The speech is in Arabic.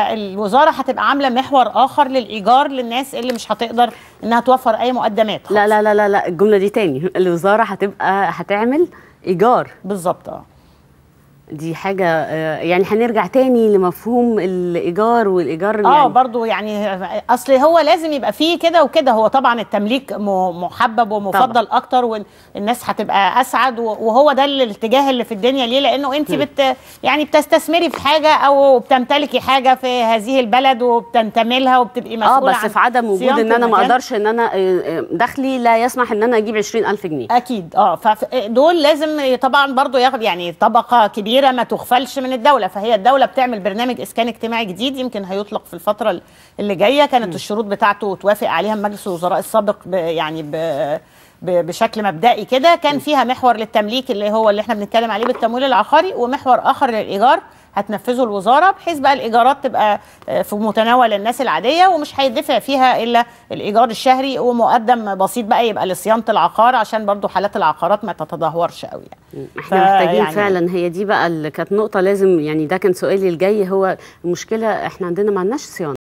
الوزاره هتبقى عامله محور اخر للايجار للناس اللي مش هتقدر انها توفر اي مقدمات لا لا لا لا الجمله دي تاني الوزاره هتبقى هتعمل ايجار بالظبط اه دي حاجة آه، يعني هنرجع تاني لمفهوم الإيجار والإيجار اه برضه يعني. برضو يعني أصل هو لازم يبقى فيه كده وكده هو طبعا التمليك محبب ومفضل طبعا. أكتر والناس هتبقى أسعد وهو ده الاتجاه اللي في الدنيا ليه لأنه أنت بت يعني بتستثمري في حاجة أو بتمتلكي حاجة في هذه البلد وبتنتمي لها وبتبقي آه، مسؤولة اه بس في عدم وجود إن أنا ما أقدرش إن أنا آه، دخلي لا يسمح إن أنا أجيب 20000 جنيه أكيد اه فدول لازم طبعا برضو ياخد يعني طبقة كبيرة كبيره ما تغفلش من الدوله فهي الدوله بتعمل برنامج اسكان اجتماعي جديد يمكن هيطلق في الفتره اللي جايه كانت م. الشروط بتاعته توافق عليها مجلس الوزراء السابق ب يعني ب بشكل مبدئي كده كان فيها محور للتمليك اللي هو اللي احنا بنتكلم عليه بالتمويل العقاري ومحور اخر للايجار هتنفذه الوزاره بحيث بقى الايجارات تبقى آه، في متناول الناس العاديه ومش هيدفع فيها الا الايجار الشهري ومقدم بسيط بقى يبقى لصيانه العقار عشان برضو حالات العقارات ما تتدهورش قوي يعني احنا محتاجين يعني فعلا هي دي بقى اللي كانت نقطه لازم يعني ده كان سؤالي الجاي هو المشكله احنا عندنا ما عندناش صيانه